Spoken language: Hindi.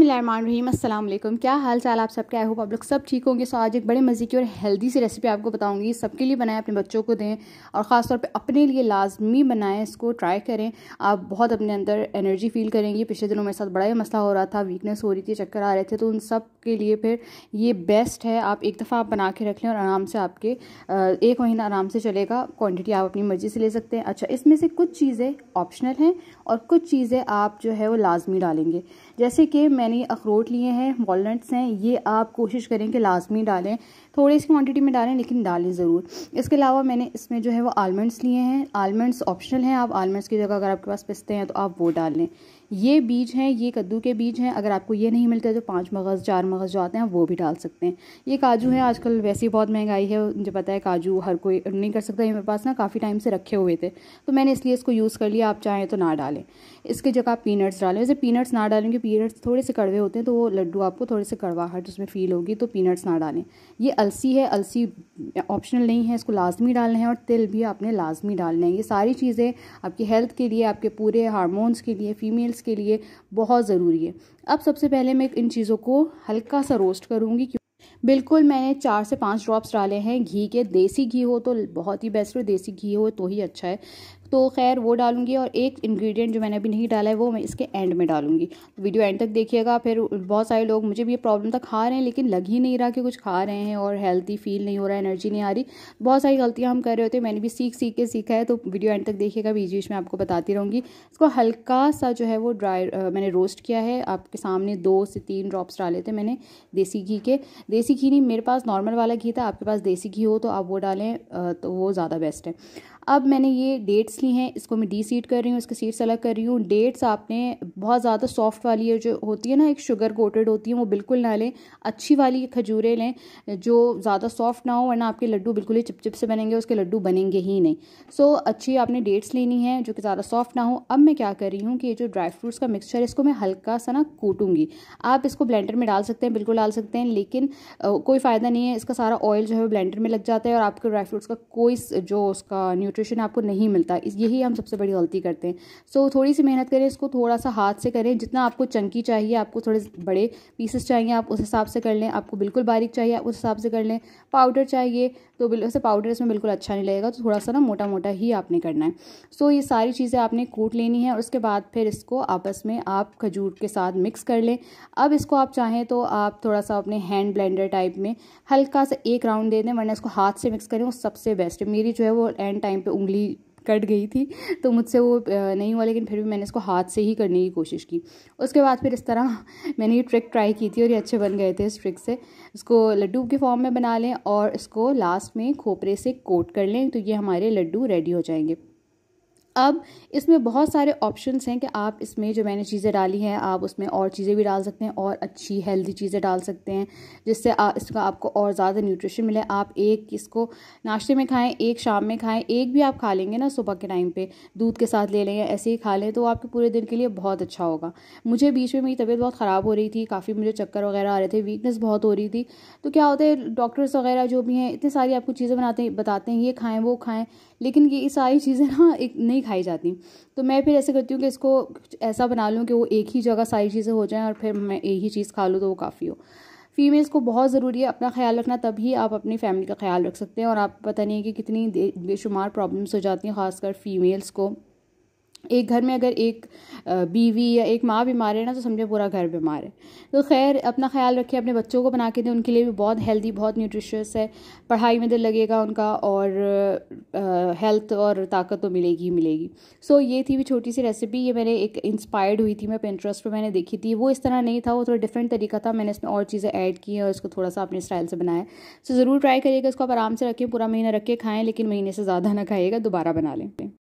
अस्सलाम वालेकुम क्या हाल चाल आप सबके आई होप आप लोग सब ठीक होंगे सो आज एक बड़े मज़े की और हेल्दी सी रेसिपी आपको बताऊंगी सबके लिए बनाएं अपने बच्चों को दें और ख़ासतौर पे अपने लिए लाजमी बनाएं इसको ट्राई करें आप बहुत अपने अंदर एनर्जी फील करेंगे पिछले दिनों मेरे साथ बड़ा ही मसला हो रहा था वीकनेस हो रही थी चक्कर आ रहे थे तो उन सब के लिए फिर ये बेस्ट है आप एक दफ़ा आप बना के रख लें और आराम से आपके एक महीना आराम से चलेगा क्वान्टिटी आप अपनी मर्ज़ी से ले सकते हैं अच्छा इसमें से कुछ चीज़ें ऑप्शनल हैं और कुछ चीज़ें आप जो है वो लाजमी डालेंगे जैसे कि मैंने अखरोट लिए हैं वॉलट्स हैं ये आप कोशिश करें कि लाजमी डालें थोड़ी इस क्वांटिटी में डालें लेकिन डालें ज़रूर इसके अलावा मैंने इसमें जो है वो आलमंड्स लिए हैं आलमंड्स ऑप्शनल हैं आप आलमंड्स की जगह अगर आपके पास पिस्ते हैं तो आप वो डाल लें ये बीज हैं ये कद्दू के बीज हैं अगर आपको ये नहीं मिलते तो पाँच मगज़ चार मगज़ जो आते हैं वो भी डाल सकते हैं ये काजू हैं आजकल वैसे ही बहुत महंगाई है मुझे पता है काजू हर कोई नहीं कर सकता ये मेरे पास ना काफ़ी टाइम से रखे हुए थे तो मैंने इसलिए इसको यूज़ कर लिया आप चाहें तो ना डालें इसकी जगह आप पीनट्स डालें वैसे पीनट्स ना डालें पीनट्स थोड़े से कड़वे होते हैं तो वो लड्डू आपको थोड़े से कड़वाहट उसमें फ़ील होगी तो पीनट्स ना डालें ये अलसी है अलसी ऑप्शनल नहीं है इसको लाजमी डालना है और तिल भी आपने लाजमी डालना है ये सारी चीज़ें आपकी हेल्थ के लिए आपके पूरे हारमोन्स के लिए फ़ीमेल्स के लिए बहुत ज़रूरी है अब सबसे पहले मैं इन चीज़ों को हल्का सा रोस्ट करूँगी बिल्कुल मैंने चार से पाँच ड्रॉप्स डाले हैं घी के देसी घी हो तो बहुत ही बेस्ट हो देसी घी हो तो ही अच्छा है तो खैर वो डालूंगी और एक इंग्रेडिएंट जो मैंने अभी नहीं डाला है वो मैं इसके एंड में डालूंगी वीडियो तो एंड तक देखिएगा फिर बहुत सारे लोग मुझे भी ये प्रॉब्लम था खा रहे हैं लेकिन लग ही नहीं रहा कि कुछ खा रहे हैं और हेल्थी फील नहीं हो रहा एनर्जी नहीं आ रही बहुत सारी गलतियाँ हम कर रहे होते हैं मैंने भी सीख सीख के सीखा है तो वीडियो एंड तक देखिएगा बीच बीच में आपको बताती रहूँगी इसको हल्का सा जो है वो ड्राई मैंने रोस्ट किया है आपके सामने दो से तीन ड्रॉप्स डाले थे मैंने देसी घी के देसी घी नहीं मेरे पास नॉर्मल वाला घी था आपके पास देसी घी हो तो आप वो डालें तो वो ज़्यादा बेस्ट है अब मैंने ये डेट्स ली हैं इसको मैं डी सीड कर रही हूँ इसके सीड्स अलग कर रही हूँ डेट्स आपने बहुत ज़्यादा सॉफ्ट वाली है जो होती है ना एक शुगर कोटेड होती है वो बिल्कुल ना लें अच्छी वाली खजूरें लें जो ज़्यादा सॉफ्ट ना हो वरना आपके लड्डू बिल्कुल ही चिपचिप से बनेंगे उसके लड्डू बनेंगे ही नहीं सो so, अच्छी आपने डेट्स लेनी है जो कि ज़्यादा सॉफ्ट ना हो अब मैं क्या कर रही हूँ कि ये जो ड्राई फ्रूट्स का मिक्सचर इसको मैं हल्का सा ना कूटूंगी आप इसको ब्लेंडर में डाल सकते हैं बिल्कुल डाल सकते हैं लेकिन कोई फ़ायदा नहीं है इसका सारा ऑयल जो है ब्लेंडर में लग जाता है और आपके ड्राई फ्रूट्स का कोई जो उसका न्यू न्यूट्रिशन आपको नहीं मिलता यही हम सबसे बड़ी गलती करते हैं सो so, थोड़ी सी मेहनत करें इसको थोड़ा सा हाथ से करें जितना आपको चंकी चाहिए आपको थोड़े बड़े पीसेस चाहिए आप उस हिसाब से कर लें आपको बिल्कुल बारीक चाहिए आप उस हिसाब से कर लें पाउडर चाहिए तो वैसे पाउडर इसमें बिल्कुल अच्छा नहीं लगेगा तो थोड़ा सा ना मोटा मोटा ही आपने करना है सो ये सारी चीज़ें आपने कूट लेनी है और उसके बाद फिर इसको आपस में आप खजूर के साथ मिक्स कर लें अब इसको आप चाहें तो आप थोड़ा सा अपने हैंड ब्लेंडर टाइप में हल्का सा एक राउंड दे दें वरना इसको हाथ से मिक्स करें वो सबसे बेस्ट है मेरी जो है वो एंड टाइम टाइम पे उंगली कट गई थी तो मुझसे वो नहीं हुआ लेकिन फिर भी मैंने इसको हाथ से ही करने की कोशिश की उसके बाद फिर इस तरह मैंने ये ट्रिक ट्राई की थी और ये अच्छे बन गए थे इस ट्रिक से इसको लड्डू के फॉर्म में बना लें और इसको लास्ट में खोपरे से कोट कर लें तो ये हमारे लड्डू रेडी हो जाएंगे अब इसमें बहुत सारे ऑप्शंस हैं कि आप इसमें जो मैंने चीज़ें डाली हैं आप उसमें और चीज़ें भी डाल सकते हैं और अच्छी हेल्दी चीज़ें डाल सकते हैं जिससे आ, इसका आपको और ज़्यादा न्यूट्रिशन मिले आप एक इसको नाश्ते में खाएं एक शाम में खाएं एक भी आप खा लेंगे ना सुबह के टाइम पर दूध के साथ ले लेंगे ऐसे ही खा लें तो आपके पूरे दिन के लिए बहुत अच्छा होगा मुझे बीच में मेरी तबीयत बहुत ख़राब हो रही थी काफ़ी मुझे चक्कर वगैरह आ रहे थे वीकनेस बहुत हो रही थी तो क्या होता है डॉक्टर्स वगैरह जो भी हैं इतनी सारी आपको चीज़ें बनाते बताते हैं ये खाएँ वो खाएँ लेकिन ये सारी चीज़ें ना एक नहीं खाई जाती तो मैं फिर ऐसे करती हूँ कि इसको ऐसा बना लूँ कि वो एक ही जगह सारी चीज़ें हो जाएँ और फिर मैं एक ही चीज़ खा लूँ तो वो काफ़ी हो फीमेल्स को बहुत ज़रूरी है अपना ख्याल रखना तभी आप अपनी फैमिली का ख्याल रख सकते हैं और आप पता नहीं है कि कितनी बेशुमार प्रॉब्लम्स हो जाती हैं ख़ासकर फीमेल्स को एक घर में अगर एक बीवी या एक माँ बीमार है ना तो समझे पूरा घर बीमार है तो खैर अपना ख्याल रखिए अपने बच्चों को बना के दें उनके लिए भी बहुत हेल्दी बहुत न्यूट्रिशियस है पढ़ाई में दिल लगेगा उनका और आ, हेल्थ और ताकत तो मिलेगी ही मिलेगी सो ये थी भी छोटी सी रेसिपी ये मैंने एक इंस्पायर्ड हुई थी मैं पेंट्रस्ट पर मैंने देखी थी वो इस तरह नहीं था वो थोड़ा डिफरेंट तरीका था मैंने इसमें और चीज़ें ऐड की हैं और इसको थोड़ा सा अपने स्टाइल से बनाया सो ज़रूर ट्राई करिएगा इसको आप आराम से रखें पूरा महीना रख के खाएँ लेकिन महीने से ज़्यादा ना खाइएगा दोबारा बना लें